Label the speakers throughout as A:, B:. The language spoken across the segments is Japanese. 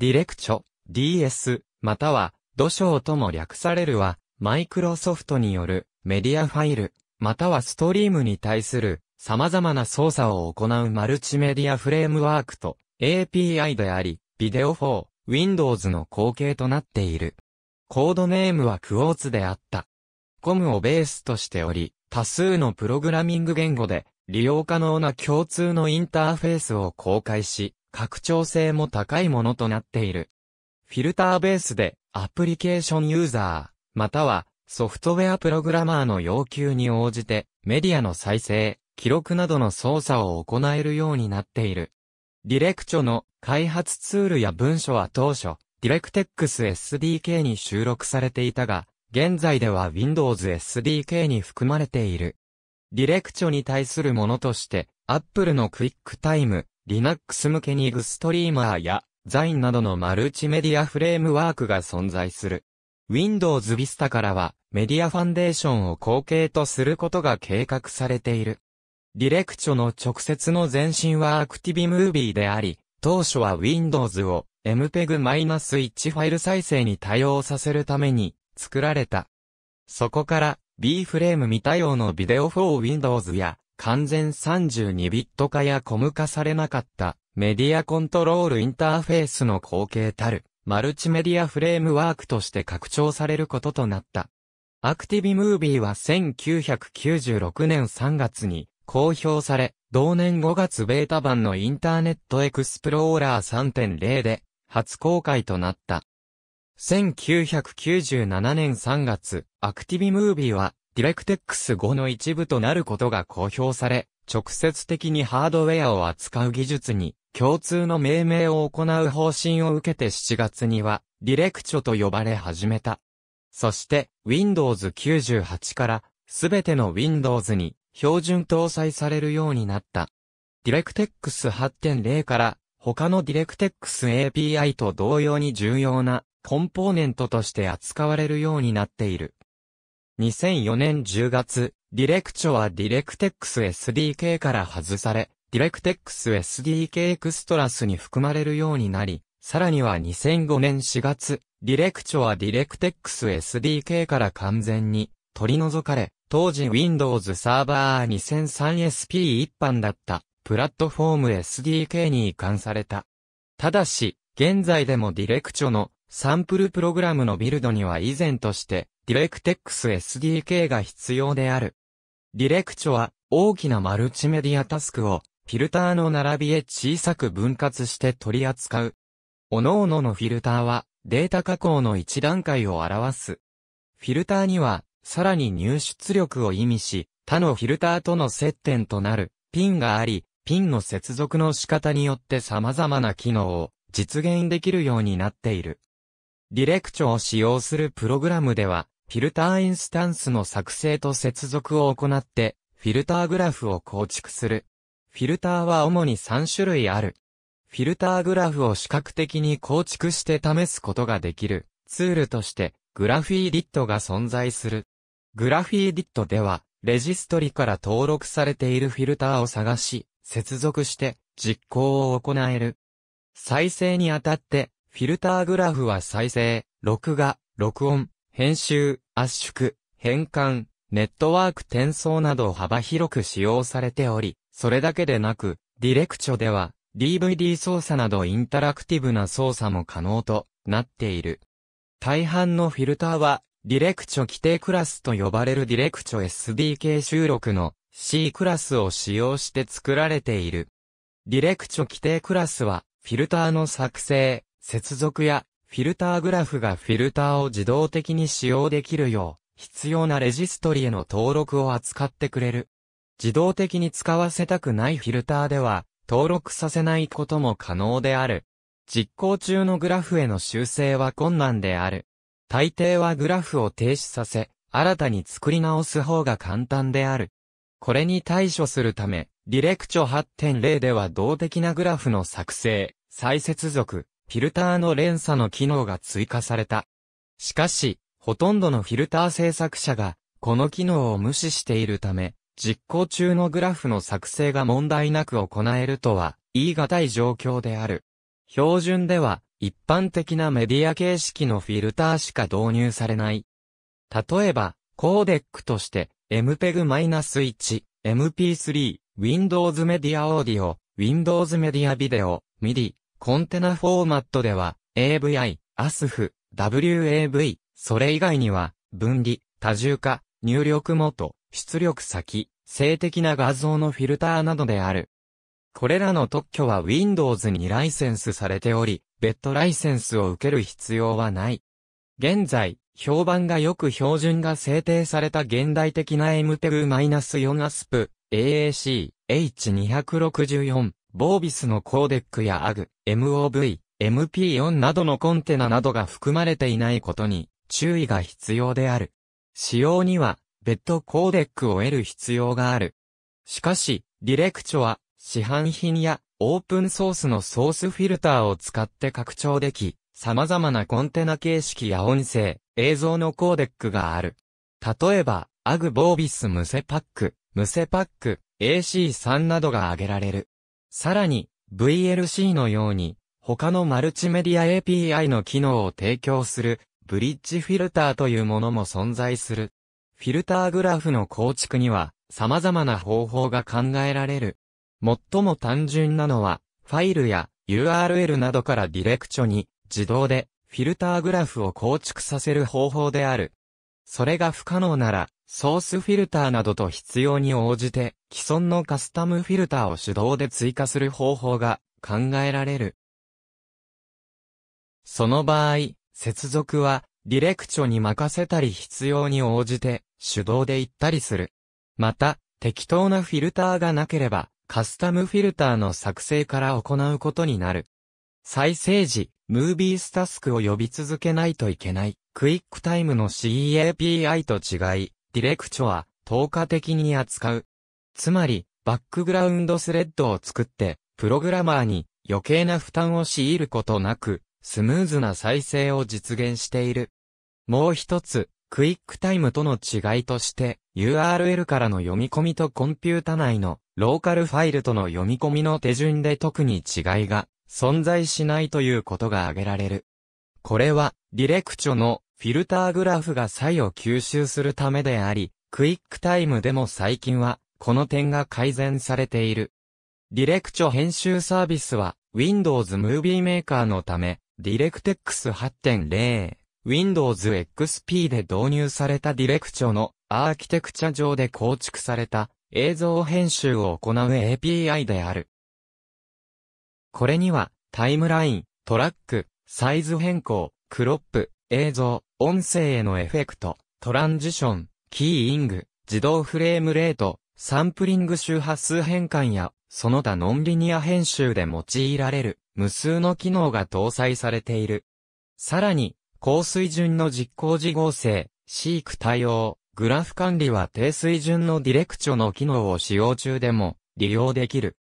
A: ディレクチョ、DS、または、土章とも略されるは、マイクロソフトによるメディアファイル、またはストリームに対する様々な操作を行うマルチメディアフレームワークと API であり、ビデオ4、Windows の後継となっている。コードネームはクオーツであった。コムをベースとしており、多数のプログラミング言語で利用可能な共通のインターフェースを公開し、拡張性も高いものとなっている。フィルターベースでアプリケーションユーザー、またはソフトウェアプログラマーの要求に応じてメディアの再生、記録などの操作を行えるようになっている。ディレクチョの開発ツールや文書は当初、ディレクテックス SDK に収録されていたが、現在では Windows SDK に含まれている。ディレクチョに対するものとして、Apple のクイックタイム、Linux 向けにグストリーマーやザインなどのマルチメディアフレームワークが存在する。Windows Vista からはメディアファンデーションを後継とすることが計画されている。ディレクチョの直接の前身はアクティビムービーであり、当初は Windows を MPEG-1 ファイル再生に対応させるために作られた。そこから B フレーム未対応のビデオ4 Windows や完全32ビット化やコム化されなかったメディアコントロールインターフェースの後継たるマルチメディアフレームワークとして拡張されることとなった。アクティビムービーは1996年3月に公表され、同年5月ベータ版のインターネットエクスプローラー3.0で初公開となった。1997年3月、アクティビムービーはディレクテックス5の一部となることが公表され、直接的にハードウェアを扱う技術に共通の命名を行う方針を受けて7月には、ディレクチョと呼ばれ始めた。そして、Windows 98からすべての Windows に標準搭載されるようになった。DirectX 8.0から他の DirectX API と同様に重要なコンポーネントとして扱われるようになっている。2004年10月、ディレクチョはディレクテックス SDK から外され、ディレクテックス SDK エクストラスに含まれるようになり、さらには2005年4月、ディレクチョはディレクテックス SDK から完全に取り除かれ、当時 Windows サーバー 2003SP 一般だったプラットフォーム SDK に移管された。ただし、現在でもディレクチョのサンプルプログラムのビルドには以前として、DirectX SDK が必要である。ディレクチョは、大きなマルチメディアタスクを、フィルターの並びへ小さく分割して取り扱う。各々のフィルターは、データ加工の一段階を表す。フィルターには、さらに入出力を意味し、他のフィルターとの接点となる、ピンがあり、ピンの接続の仕方によって様々な機能を実現できるようになっている。ディレクショを使用するプログラムでは、フィルターインスタンスの作成と接続を行って、フィルターグラフを構築する。フィルターは主に3種類ある。フィルターグラフを視覚的に構築して試すことができるツールとして、グラフィーディットが存在する。グラフィーディットでは、レジストリから登録されているフィルターを探し、接続して実行を行える。再生にあたって、フィルターグラフは再生、録画、録音、編集、圧縮、変換、ネットワーク転送など幅広く使用されており、それだけでなく、ディレクチョでは DVD 操作などインタラクティブな操作も可能となっている。大半のフィルターは、ディレクチョ規定クラスと呼ばれるディレクチョ SDK 収録の C クラスを使用して作られている。ディレクチョ規定クラスは、フィルターの作成、接続やフィルターグラフがフィルターを自動的に使用できるよう、必要なレジストリへの登録を扱ってくれる。自動的に使わせたくないフィルターでは、登録させないことも可能である。実行中のグラフへの修正は困難である。大抵はグラフを停止させ、新たに作り直す方が簡単である。これに対処するため、ディレクチョ8.0では動的なグラフの作成、再接続、フィルターの連鎖の機能が追加された。しかし、ほとんどのフィルター制作者が、この機能を無視しているため、実行中のグラフの作成が問題なく行えるとは、言い難い状況である。標準では、一般的なメディア形式のフィルターしか導入されない。例えば、コーデックとして、MPEG-1、MP3、Windows Media Audio、Windows Media Video、MIDI、コンテナフォーマットでは、AVI、ASF、WAV、それ以外には、分離、多重化、入力元、出力先、性的な画像のフィルターなどである。これらの特許は Windows にライセンスされており、別途ライセンスを受ける必要はない。現在、評判がよく標準が制定された現代的な MPEG-4 ASP、AAC、H264、ボービスのコーデックやアグ、MOV、MP4 などのコンテナなどが含まれていないことに注意が必要である。使用には別途コーデックを得る必要がある。しかし、ディレクチョは市販品やオープンソースのソースフィルターを使って拡張でき、様々なコンテナ形式や音声、映像のコーデックがある。例えば、アグボービスムセパック、ムセパック、AC3 などが挙げられる。さらに、VLC のように、他のマルチメディア API の機能を提供する、ブリッジフィルターというものも存在する。フィルターグラフの構築には、様々な方法が考えられる。最も単純なのは、ファイルや URL などからディレクチョに、自動で、フィルターグラフを構築させる方法である。それが不可能なら、ソースフィルターなどと必要に応じて、既存のカスタムフィルターを手動で追加する方法が考えられる。その場合、接続は、ディレクチョに任せたり必要に応じて、手動で行ったりする。また、適当なフィルターがなければ、カスタムフィルターの作成から行うことになる。再生時、ムービースタスクを呼び続けないといけない、クイックタイムの CAPI と違い、ディレクチョは、透過的に扱う。つまり、バックグラウンドスレッドを作って、プログラマーに余計な負担を強いることなく、スムーズな再生を実現している。もう一つ、クイックタイムとの違いとして、URL からの読み込みとコンピュータ内のローカルファイルとの読み込みの手順で特に違いが存在しないということが挙げられる。これは、ディレクチョのフィルターグラフが差異を吸収するためであり、クイックタイムでも最近は、この点が改善されている。ディレクチョ編集サービスは、Windows Movie Maker のため、DirectX 8.0、Windows XP で導入されたディレクチョのアーキテクチャ上で構築された映像編集を行う API である。これには、タイムライン、トラック、サイズ変更、クロップ、映像、音声へのエフェクト、トランジション、キーイング、自動フレームレート、サンプリング周波数変換や、その他ノンリニア編集で用いられる、無数の機能が搭載されている。さらに、高水準の実行時合成、飼育対応、グラフ管理は低水準のディレクチョの機能を使用中でも利用できる。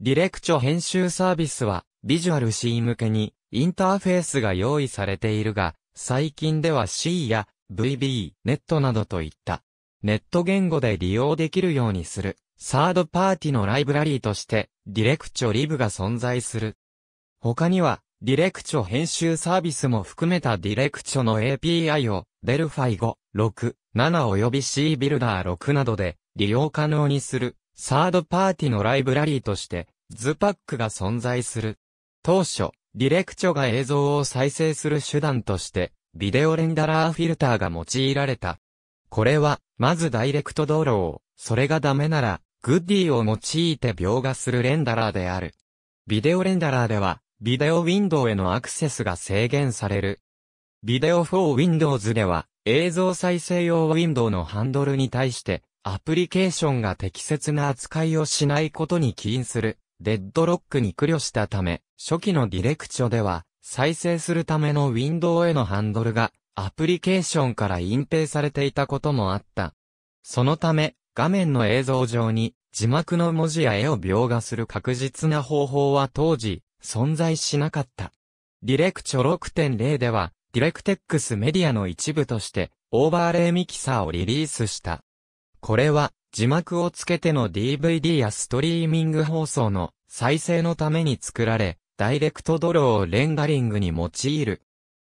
A: ディレクチョ編集サービスは、ビジュアル C 向けにインターフェースが用意されているが、最近では C や VB、ネットなどといった、ネット言語で利用できるようにする、サードパーティのライブラリーとして、ディレクチョリブが存在する。他には、ディレクチョ編集サービスも含めたディレクチョの API を、デルファイ5、6、7及び C ビルダー6などで利用可能にする、サードパーティのライブラリーとして、ズパックが存在する。当初、ディレクチョが映像を再生する手段として、ビデオレンダラーフィルターが用いられた。これは、まずダイレクトドロー、それがダメなら、グッディを用いて描画するレンダラーである。ビデオレンダラーでは、ビデオウィンドウへのアクセスが制限される。ビデオ4ウィンドウズでは、映像再生用ウィンドウのハンドルに対して、アプリケーションが適切な扱いをしないことに起因する。デッドロックに苦慮したため、初期のディレクチョでは、再生するためのウィンドウへのハンドルが、アプリケーションから隠蔽されていたこともあった。そのため、画面の映像上に、字幕の文字や絵を描画する確実な方法は当時、存在しなかった。ディレクチョ6.0では、ディレクテックスメディアの一部として、オーバーレイミキサーをリリースした。これは、字幕をつけての DVD やストリーミング放送の再生のために作られ、ダイレクトドローをレンダリングに用いる。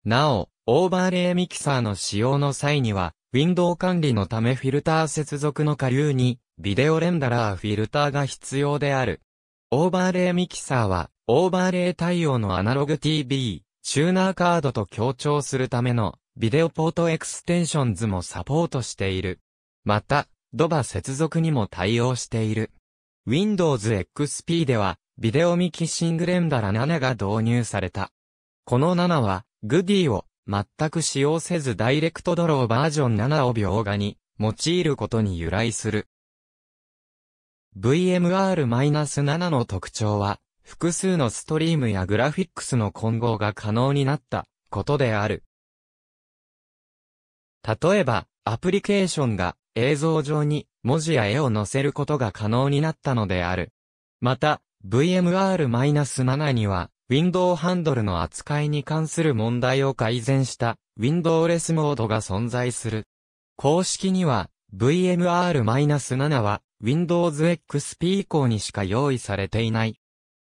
A: なお、オーバーレイミキサーの使用の際には、ウィンドウ管理のためフィルター接続の下流に、ビデオレンダラーフィルターが必要である。オーバーレイミキサーは、オーバーレイ対応のアナログ TV、チューナーカードと強調するための、ビデオポートエクステンションズもサポートしている。また、ドバ接続にも対応している。Windows XP では、ビデオミキシングレンダラ7が導入された。この7は、g デ d i を全く使用せずダイレクトドローバージョン7を描画に用いることに由来する。VMR-7 の特徴は、複数のストリームやグラフィックスの混合が可能になったことである。例えば、アプリケーションが映像上に文字や絵を載せることが可能になったのである。また、VMR-7 には、ウィンドウハンドルの扱いに関する問題を改善したウィンドウレスモードが存在する。公式には VMR-7 は Windows XP 以降にしか用意されていない。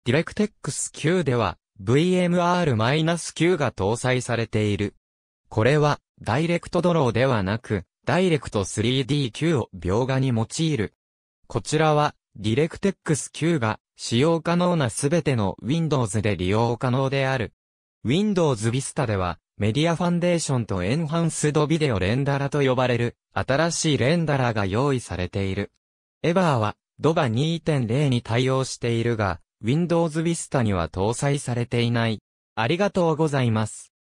A: DirectX 9では VMR-9 が搭載されている。これはダイレクトドローではなくダイレクト 3DQ を描画に用いる。こちらは、DirectX9 が使用可能なすべての Windows で利用可能である。Windows Vista では、メディアファンデーションとエンハンスドビデオレンダラと呼ばれる、新しいレンダラが用意されている。エバーは、ドバ2.0に対応しているが、Windows Vista には搭載されていない。ありがとうございます。